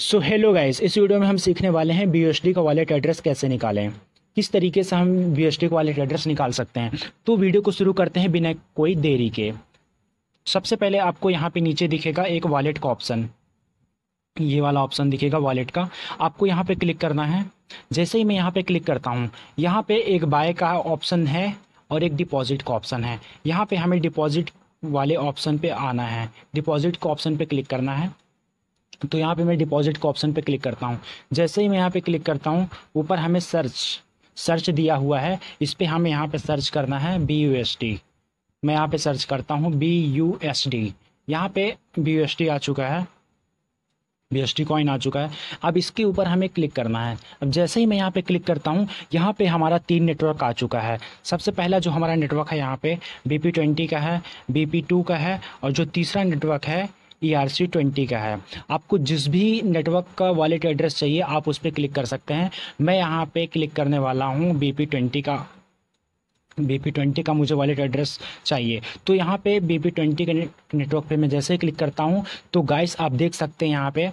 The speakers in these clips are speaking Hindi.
सो हेलो गाइस इस वीडियो में हम सीखने वाले हैं बी एस डी का वॉलेट एड्रेस कैसे निकालें किस तरीके से हम बी एस डी का वॉलेट एड्रेस निकाल सकते हैं तो वीडियो को शुरू करते हैं बिना कोई देरी के सबसे पहले आपको यहाँ पे नीचे दिखेगा एक वॉलेट का ऑप्शन ये वाला ऑप्शन दिखेगा वॉलेट का आपको यहाँ पे क्लिक करना है जैसे ही मैं यहाँ पे क्लिक करता हूँ यहाँ पे एक बाय का ऑप्शन है और एक डिपॉजिट का ऑप्शन है यहाँ पे हमें डिपॉजिट वाले ऑप्शन पे आना है डिपॉजिट का ऑप्शन पे क्लिक करना है तो यहाँ पे मैं डिपॉजिट का ऑप्शन पे क्लिक करता हूँ जैसे ही मैं यहाँ पे क्लिक करता हूँ ऊपर हमें सर्च सर्च दिया हुआ है इस पर हमें यहाँ पे सर्च करना है बी यू एस डी मैं यहाँ पे सर्च करता हूँ बी यू एस डी यहाँ पे बी यू एस डी आ चुका है बी एस टी कॉइन आ चुका है अब इसके ऊपर हमें क्लिक करना है अब जैसे ही मैं यहाँ पे क्लिक करता हूँ यहाँ पे हमारा तीन नेटवर्क आ चुका है सबसे पहला जो हमारा नेटवर्क है यहाँ पे बी पी ट्वेंटी का है बी पी टू का है और जो तीसरा नेटवर्क है ई e ट्वेंटी का है आपको जिस भी नेटवर्क का वॉलेट एड्रेस चाहिए आप उस पर क्लिक कर सकते हैं मैं यहाँ पे क्लिक करने वाला हूँ बी पी ट्वेंटी का बी पी ट्वेंटी का मुझे वॉलेट एड्रेस चाहिए तो यहाँ पे बी पी ट्वेंटी के नेटवर्क पे मैं जैसे ही क्लिक करता हूँ तो गाइस आप देख सकते हैं यहाँ पे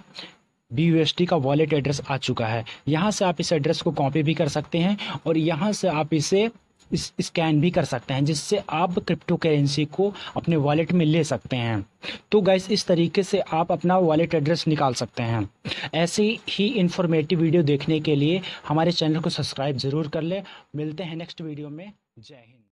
बी यू एस टी का वॉलेट एड्रेस आ चुका है यहाँ से आप इस एड्रेस को कॉपी भी कर सकते हैं और यहाँ से आप इसे स्कैन भी कर सकते हैं जिससे आप क्रिप्टो करेंसी को अपने वॉलेट में ले सकते हैं तो गैस इस तरीके से आप अपना वॉलेट एड्रेस निकाल सकते हैं ऐसे ही इंफॉर्मेटिव वीडियो देखने के लिए हमारे चैनल को सब्सक्राइब ज़रूर कर ले मिलते हैं नेक्स्ट वीडियो में जय हिंद